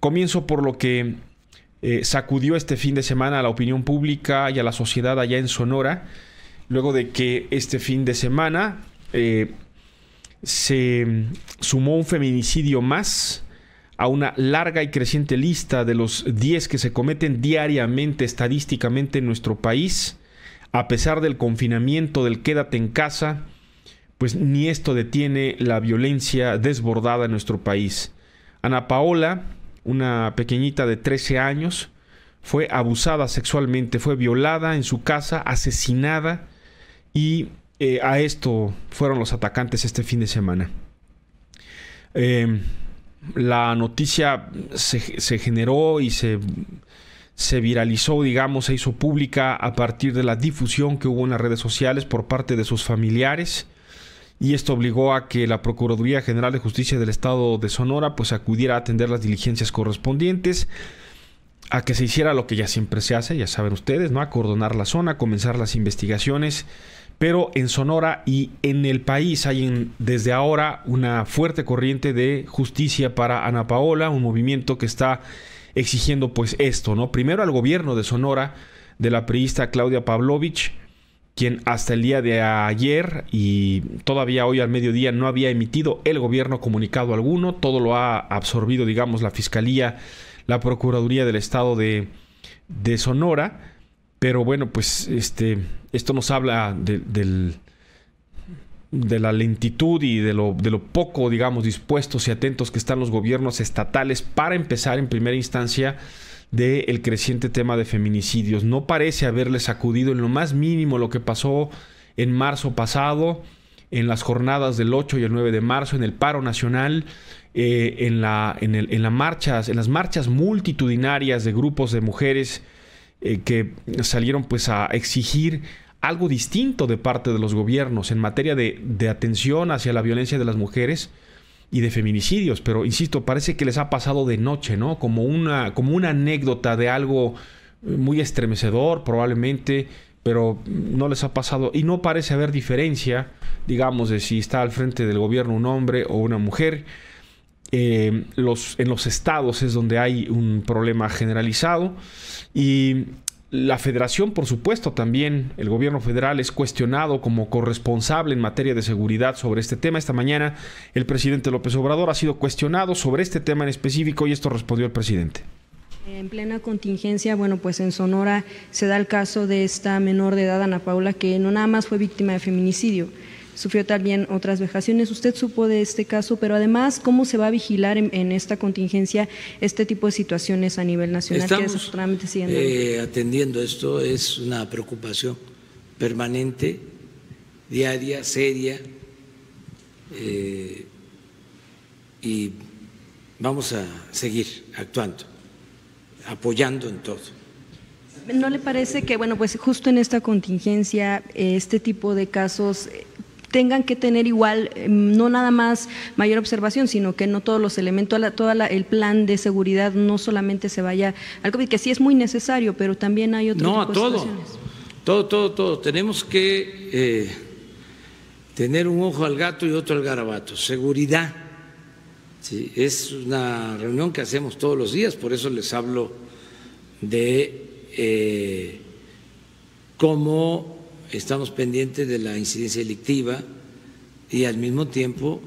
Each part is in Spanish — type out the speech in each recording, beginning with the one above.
Comienzo por lo que eh, sacudió este fin de semana a la opinión pública y a la sociedad allá en Sonora, luego de que este fin de semana eh, se sumó un feminicidio más a una larga y creciente lista de los 10 que se cometen diariamente estadísticamente en nuestro país, a pesar del confinamiento, del quédate en casa, pues ni esto detiene la violencia desbordada en nuestro país. Ana Paola, una pequeñita de 13 años, fue abusada sexualmente, fue violada en su casa, asesinada y eh, a esto fueron los atacantes este fin de semana. Em, la noticia se, generó y se viralizó, digamos, se hizo pública a partir de la difusión que hubo en las redes sociales por parte de sus familiares y esto obligó a que la Procuraduría General de Justicia del Estado de Sonora pues acudiera a atender las diligencias correspondientes, a que se hiciera lo que ya siempre se hace, ya saben ustedes, ¿no? Acordonar la zona, comenzar las investigaciones, pero en Sonora y en el país hay desde ahora una fuerte corriente de justicia para Ana Paola, un movimiento que está exigiendo pues esto, ¿no? Primero al gobierno de Sonora de la priista Claudia Pavlovich quien hasta el día de ayer y todavía hoy al mediodía no había emitido el gobierno comunicado alguno, todo lo ha absorbido, digamos, la Fiscalía, la Procuraduría del Estado de, Sonora, pero bueno, pues este, esto nos habla de, del, de la lentitud y de lo poco, digamos, dispuestos y atentos que están los gobiernos estatales para empezar en primera instancia del creciente tema de feminicidios. No parece haberle sacudido en lo más mínimo lo que pasó en marzo pasado, en las jornadas del 8 y el 9 de marzo, en el paro nacional, eh, en, la, en, el, en, marchas, en las marchas multitudinarias de grupos de mujeres eh, que salieron pues a exigir algo distinto de parte de los gobiernos en materia de atención hacia la violencia de las mujeres y de feminicidios, pero insisto, parece que les ha pasado de noche, ¿no? Como una, como una anécdota de algo eh, muy estremecedor probablemente, pero no les ha pasado y no parece haber diferencia, digamos, de si está al frente del gobierno un hombre o una mujer. Eh, los, en los estados es donde hay un problema generalizado y la federación, por supuesto, también el gobierno federal es cuestionado como corresponsable en materia de seguridad sobre este tema. Esta mañana el presidente López Obrador ha sido cuestionado sobre este tema en específico y esto respondió el presidente. En plena contingencia, bueno, pues en Sonora se da el caso de esta menor de edad, Ana Paula, que no nada más fue víctima de feminicidio, sufrió también otras vejaciones. Usted supo de este caso, pero además, ¿cómo se va a vigilar en, esta contingencia este tipo de situaciones a nivel nacional? Estamos eh, atendiendo esto, es una preocupación permanente, diaria, seria, eh, y vamos a seguir actuando, apoyando en todo. ¿No le parece que, bueno, pues justo en esta contingencia, este tipo de casos tengan que tener igual, em, no nada más mayor observación, sino que no todos los elementos, todo el plan de seguridad no solamente se vaya al COVID, que sí es muy necesario, pero también hay otros. No, a todo. Todo, todo, todo. Tenemos que eh, tener un ojo al gato y otro al garabato. Seguridad. Sí, es una reunión que hacemos todos los días, por eso les hablo de eh, cómo estamos pendientes de la incidencia delictiva y al mismo tiempo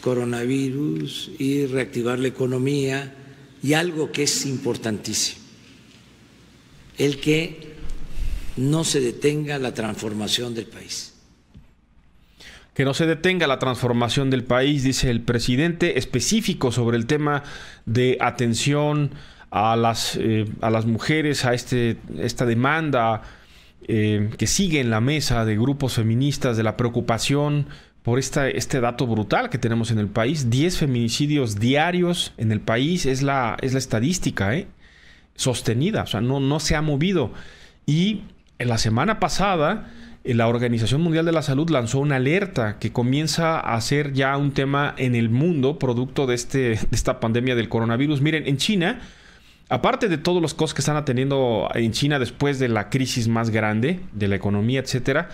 coronavirus y reactivar la economía y algo que es importantísimo, el que no se detenga la transformación del país. Que no se detenga la transformación del país, dice el presidente, específico sobre el tema de atención a las, eh, a las mujeres, a este, esta demanda Em, que sigue en la mesa de grupos feministas, de la preocupación por esta, este dato brutal que tenemos en el país. 10 feminicidios diarios en el país es la, es la estadística, ¿eh? sostenida, o sea, no, no se ha movido. Y en la semana pasada, eh, la Organización Mundial de la Salud lanzó una alerta que comienza a ser ya un tema en el mundo producto de, este, de esta pandemia del coronavirus. Miren, en China Aparte de todos los costos que están atendiendo en China después de la crisis más grande de la economía, etcétera,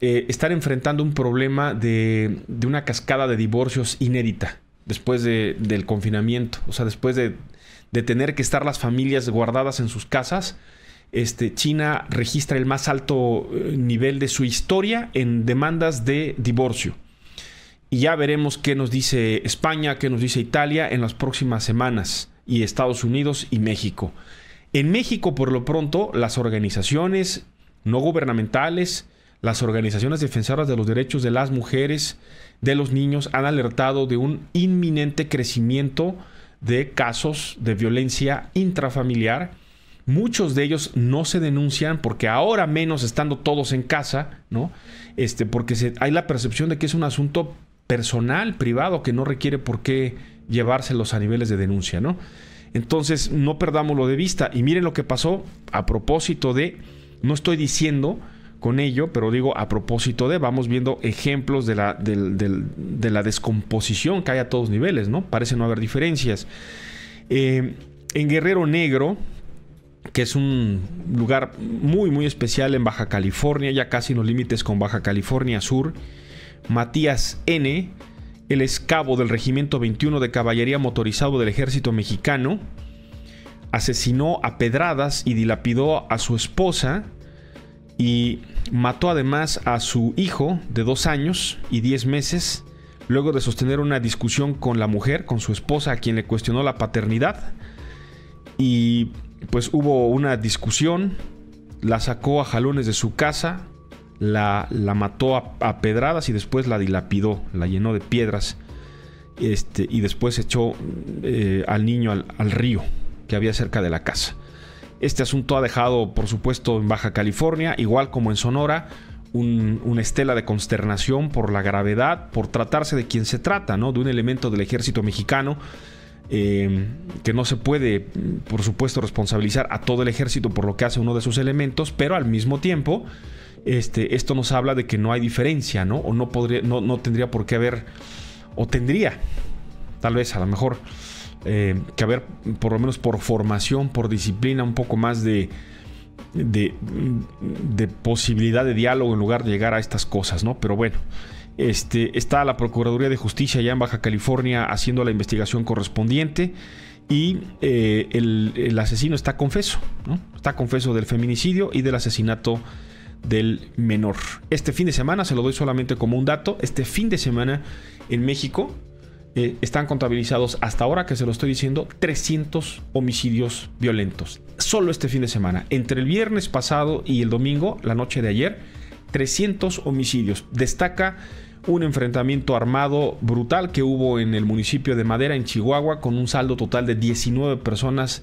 eh, están enfrentando un problema de, una cascada de divorcios inédita después del confinamiento. O sea, después de, tener que estar las familias guardadas en sus casas, este, China registra el más alto eh, nivel de su historia en demandas de divorcio. Y ya veremos qué nos dice España, qué nos dice Italia en las próximas semanas y Estados Unidos y México. En México, por lo pronto, las organizaciones no gubernamentales, las organizaciones defensoras de los derechos de las mujeres, de los niños, han alertado de un inminente crecimiento de casos de violencia intrafamiliar. Muchos de ellos no se denuncian porque ahora menos estando todos en casa, ¿no? Este, porque hay la percepción de que es un asunto personal, privado, que no requiere por qué llevárselos a niveles de denuncia, ¿no? Entonces, no perdámoslo de vista. Y miren lo que pasó a propósito de, no estoy diciendo con ello, pero digo a propósito de, vamos viendo ejemplos de la, la descomposición que hay a todos niveles, ¿no? Parece no haber diferencias. Eh, en Guerrero Negro, que es un lugar muy, muy especial en Baja California, ya casi en los límites con Baja California Sur, Matías N., el escabo del Regimiento 21 de Caballería Motorizado del Ejército Mexicano, asesinó a pedradas y dilapidó a su esposa y mató además a su hijo de dos años y diez meses, luego de sostener una discusión con la mujer, con su esposa, a quien le cuestionó la paternidad. Y pues hubo una discusión, la sacó a jalones de su casa, la, mató a, pedradas y después la dilapidó, la llenó de piedras este, y después echó eh, al niño al, río que había cerca de la casa. Este asunto ha dejado, por supuesto, en Baja California, igual como en Sonora, una estela de consternación por la gravedad, por tratarse de quien se trata, ¿no? De un elemento del ejército mexicano eh, que no se puede, por supuesto, responsabilizar a todo el ejército por lo que hace uno de sus elementos, pero al mismo tiempo este, esto nos habla de que no hay diferencia, ¿no? O no, podría, no, tendría por qué haber, o tendría, tal vez a lo mejor, eh, que haber, por lo menos por formación, por disciplina, un poco más de, de, posibilidad de diálogo en lugar de llegar a estas cosas, ¿no? Pero bueno, este, está la Procuraduría de Justicia allá en Baja California haciendo la investigación correspondiente y eh, el, el, asesino está confeso, ¿no? Está confeso del feminicidio y del asesinato del menor. Este fin de semana, se lo doy solamente como un dato, este fin de semana en México eh, están contabilizados hasta ahora, que se lo estoy diciendo, 300 homicidios violentos. Solo este fin de semana. Entre el viernes pasado y el domingo, la noche de ayer, 300 homicidios. Destaca un enfrentamiento armado brutal que hubo en el municipio de Madera, en Chihuahua, con un saldo total de 19 personas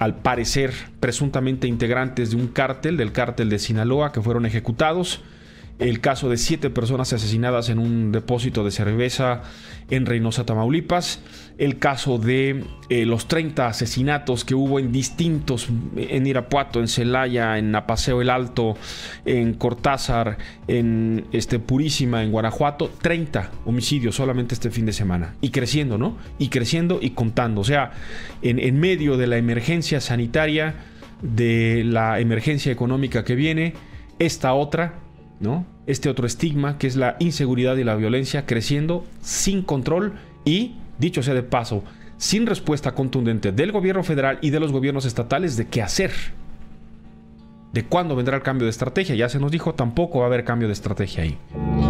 al parecer presuntamente integrantes de un cártel, del cártel de Sinaloa, que fueron ejecutados el caso de siete personas asesinadas en un depósito de cerveza en Reynosa, Tamaulipas, el caso de eh, los 30 asesinatos que hubo en distintos, en Irapuato, en Celaya, en Apaseo el Alto, en Cortázar, en este, Purísima, en Guanajuato, 30 homicidios solamente este fin de semana. Y creciendo, ¿no? Y creciendo y contando. O sea, en, en medio de la emergencia sanitaria, de la emergencia económica que viene, esta otra ¿no? Este otro estigma que es la inseguridad y la violencia creciendo sin control y, dicho sea de paso, sin respuesta contundente del gobierno federal y de los gobiernos estatales de qué hacer. De cuándo vendrá el cambio de estrategia, ya se nos dijo, tampoco va a haber cambio de estrategia ahí.